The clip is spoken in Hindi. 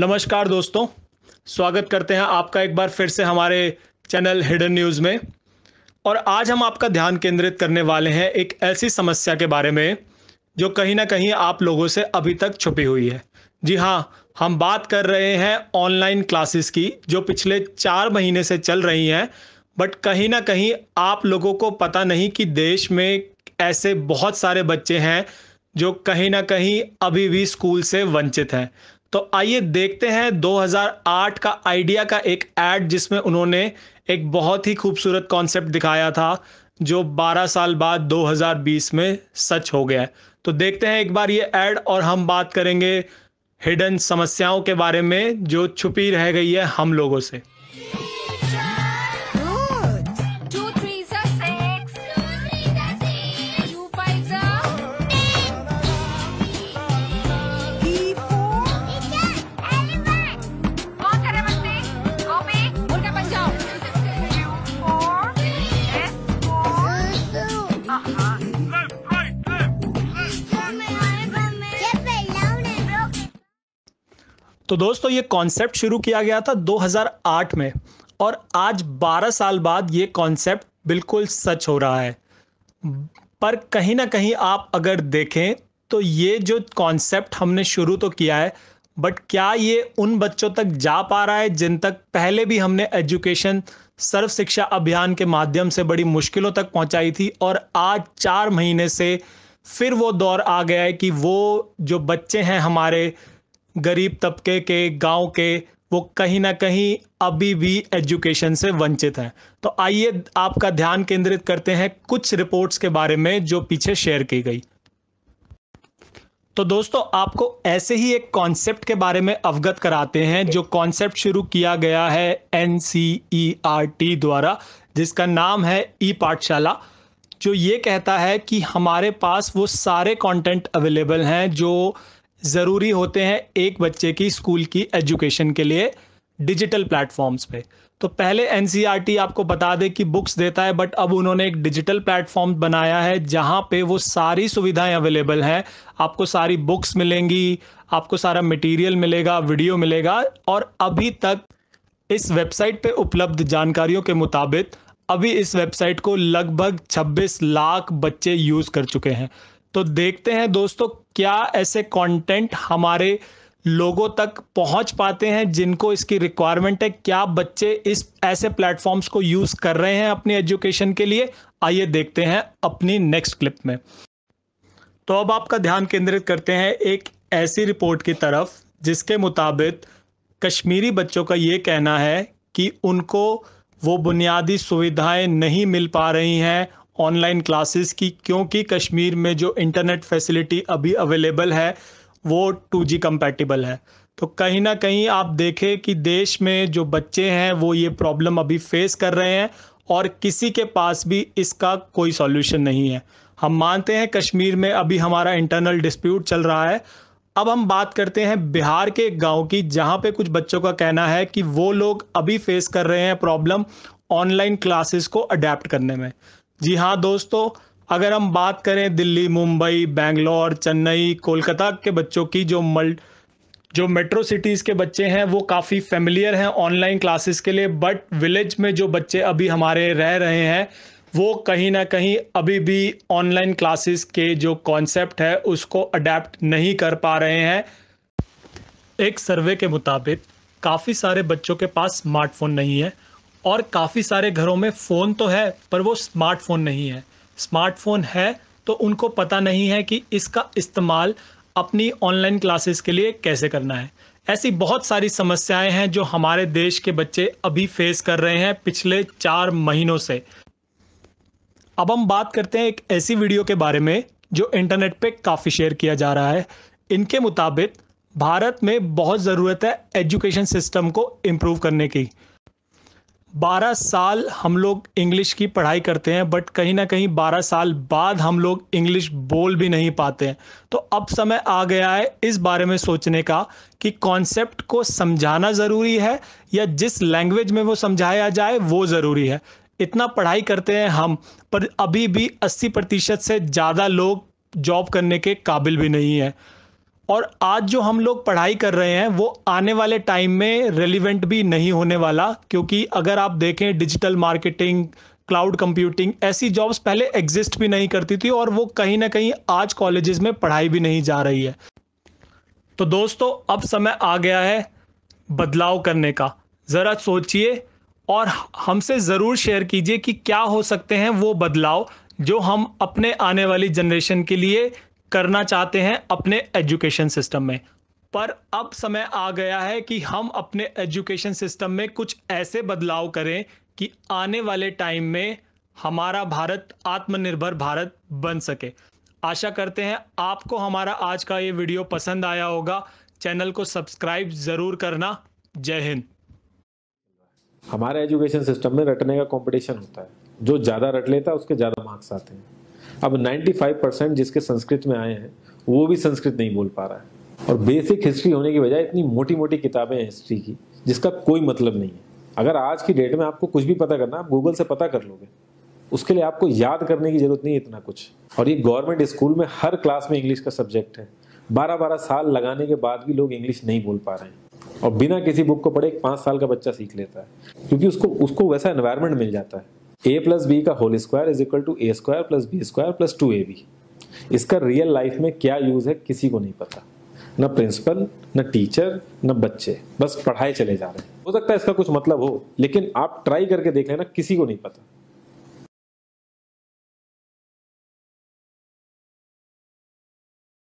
नमस्कार दोस्तों स्वागत करते हैं आपका एक बार फिर से हमारे चैनल हिडन न्यूज़ में और आज हम आपका ध्यान केंद्रित करने वाले हैं एक ऐसी समस्या के बारे में जो कहीं ना कहीं आप लोगों से अभी तक छुपी हुई है जी हाँ हम बात कर रहे हैं ऑनलाइन क्लासेस की जो पिछले चार महीने से चल रही हैं बट कहीं ना कहीं आप लोगों को पता नहीं कि देश में ऐसे बहुत सारे बच्चे हैं जो कहीं ना कहीं अभी भी स्कूल से वंचित हैं तो आइए देखते हैं 2008 का आइडिया का एक ऐड जिसमें उन्होंने एक बहुत ही खूबसूरत कॉन्सेप्ट दिखाया था जो 12 साल बाद 2020 में सच हो गया है तो देखते हैं एक बार ये ऐड और हम बात करेंगे हिडन समस्याओं के बारे में जो छुपी रह गई है हम लोगों से तो दोस्तों ये कॉन्सेप्ट शुरू किया गया था 2008 में और आज 12 साल बाद ये कॉन्सेप्ट बिल्कुल सच हो रहा है पर कहीं ना कहीं आप अगर देखें तो ये जो कॉन्सेप्ट हमने शुरू तो किया है बट क्या ये उन बच्चों तक जा पा रहा है जिन तक पहले भी हमने एजुकेशन सर्व शिक्षा अभियान के माध्यम से बड़ी मुश्किलों तक पहुंचाई थी और आज चार महीने से फिर वो दौर आ गया है कि वो जो बच्चे हैं हमारे गरीब तबके के गांव के वो कहीं ना कहीं अभी भी एजुकेशन से वंचित हैं तो आइए आपका ध्यान केंद्रित करते हैं कुछ रिपोर्ट्स के बारे में जो पीछे शेयर की गई तो दोस्तों आपको ऐसे ही एक कॉन्सेप्ट के बारे में अवगत कराते हैं जो कॉन्सेप्ट शुरू किया गया है N C E R T द्वारा जिसका नाम है ई पाठशाला जो ये कहता है कि हमारे पास वो सारे कंटेंट अवेलेबल हैं जो ज़रूरी होते हैं एक बच्चे की स्कूल की एजुकेशन के लिए डिजिटल प्लेटफॉर्म्स पे तो पहले एन e आपको बता दे कि बुक्स देता है बट अब उन्होंने एक डिजिटल प्लेटफॉर्म बनाया है जहाँ पे वो सारी सुविधाएं अवेलेबल हैं आपको सारी बुक्स मिलेंगी आपको सारा मटेरियल मिलेगा वीडियो मिलेगा और अभी तक इस वेबसाइट पे उपलब्ध जानकारियों के मुताबिक अभी इस वेबसाइट को लगभग 26 लाख बच्चे यूज़ कर चुके हैं तो देखते हैं दोस्तों क्या ऐसे कंटेंट हमारे लोगों तक पहुंच पाते हैं जिनको इसकी रिक्वायरमेंट है क्या बच्चे इस ऐसे प्लेटफॉर्म्स को यूज कर रहे हैं अपनी एजुकेशन के लिए आइए देखते हैं अपनी नेक्स्ट क्लिप में तो अब आपका ध्यान केंद्रित करते हैं एक ऐसी रिपोर्ट की तरफ जिसके मुताबिक कश्मीरी बच्चों का ये कहना है कि उनको वो बुनियादी सुविधाएं नहीं मिल पा रही हैं ऑनलाइन क्लासेस की क्योंकि कश्मीर में जो इंटरनेट फैसिलिटी अभी अवेलेबल है वो टू जी कंपेटिबल है तो कहीं ना कहीं आप देखें कि देश में जो बच्चे हैं वो ये प्रॉब्लम अभी फेस कर रहे हैं और किसी के पास भी इसका कोई सॉल्यूशन नहीं है हम मानते हैं कश्मीर में अभी हमारा इंटरनल डिस्प्यूट चल रहा है अब हम बात करते हैं बिहार के एक गाँव की जहाँ पे कुछ बच्चों का कहना है कि वो लोग अभी फेस कर रहे हैं प्रॉब्लम ऑनलाइन क्लासेस को अडेप्ट करने में जी हाँ दोस्तों अगर हम बात करें दिल्ली मुंबई बेंगलोर चेन्नई कोलकाता के बच्चों की जो मल्ट जो मेट्रो सिटीज़ के बच्चे हैं वो काफ़ी फेमिलियर हैं ऑनलाइन क्लासेस के लिए बट विलेज में जो बच्चे अभी हमारे रह रहे हैं वो कहीं ना कहीं अभी भी ऑनलाइन क्लासेस के जो कॉन्सेप्ट है उसको अडेप्ट नहीं कर पा रहे हैं एक सर्वे के मुताबिक काफ़ी सारे बच्चों के पास स्मार्टफोन नहीं है और काफ़ी सारे घरों में फ़ोन तो है पर वो स्मार्टफोन नहीं है स्मार्टफोन है तो उनको पता नहीं है कि इसका इस्तेमाल अपनी ऑनलाइन क्लासेस के लिए कैसे करना है ऐसी बहुत सारी समस्याएं हैं जो हमारे देश के बच्चे अभी फेस कर रहे हैं पिछले चार महीनों से अब हम बात करते हैं एक ऐसी वीडियो के बारे में जो इंटरनेट पे काफ़ी शेयर किया जा रहा है इनके मुताबिक भारत में बहुत ज़रूरत है एजुकेशन सिस्टम को इम्प्रूव करने की बारह साल हम लोग इंग्लिश की पढ़ाई करते हैं बट कहीं ना कहीं बारह साल बाद हम लोग इंग्लिश बोल भी नहीं पाते हैं तो अब समय आ गया है इस बारे में सोचने का कि कॉन्सेप्ट को समझाना ज़रूरी है या जिस लैंग्वेज में वो समझाया जाए वो ज़रूरी है इतना पढ़ाई करते हैं हम पर अभी भी 80 प्रतिशत से ज़्यादा लोग जॉब करने के काबिल भी नहीं है और आज जो हम लोग पढ़ाई कर रहे हैं वो आने वाले टाइम में रेलिवेंट भी नहीं होने वाला क्योंकि अगर आप देखें डिजिटल मार्केटिंग क्लाउड कंप्यूटिंग ऐसी जॉब्स पहले एग्जिस्ट भी नहीं करती थी और वो कहीं ना कहीं आज कॉलेजेस में पढ़ाई भी नहीं जा रही है तो दोस्तों अब समय आ गया है बदलाव करने का ज़रा सोचिए और हमसे ज़रूर शेयर कीजिए कि क्या हो सकते हैं वो बदलाव जो हम अपने आने वाली जनरेशन के लिए करना चाहते हैं अपने एजुकेशन सिस्टम में पर अब समय आ गया है कि हम अपने एजुकेशन सिस्टम में कुछ ऐसे बदलाव करें कि आने वाले टाइम में हमारा भारत आत्मनिर्भर भारत बन सके आशा करते हैं आपको हमारा आज का ये वीडियो पसंद आया होगा चैनल को सब्सक्राइब ज़रूर करना जय हिंद हमारे एजुकेशन सिस्टम में रटने का कंपटीशन होता है जो ज़्यादा रट लेता है उसके ज़्यादा मार्क्स आते हैं अब 95 परसेंट जिसके संस्कृत में आए हैं वो भी संस्कृत नहीं बोल पा रहा है और बेसिक हिस्ट्री होने की बजाय इतनी मोटी मोटी किताबें हैं हिस्ट्री की जिसका कोई मतलब नहीं है अगर आज की डेट में आपको कुछ भी पता करना आप गूगल से पता कर लोगे उसके लिए आपको याद करने की जरूरत नहीं है इतना कुछ और ये गवर्नमेंट स्कूल में हर क्लास में इंग्लिश का सब्जेक्ट है बारह बारह साल लगाने के बाद भी लोग इंग्लिश नहीं बोल पा रहे हैं और बिना किसी बुक को पढ़े एक पाँच साल का बच्चा सीख लेता है क्योंकि उसको उसको वैसा एनवायरनमेंट मिल जाता है ए प्लस बी का whole square is equal to A square plus B square plus two A B इसका रियल लाइफ में क्या यूज़ है किसी को नहीं पता न प्रिंसिपल न टीचर न बच्चे बस पढ़ाए चले जा रहे हैं हो सकता है इसका कुछ मतलब हो लेकिन आप ट्राई करके देख लेना किसी को नहीं पता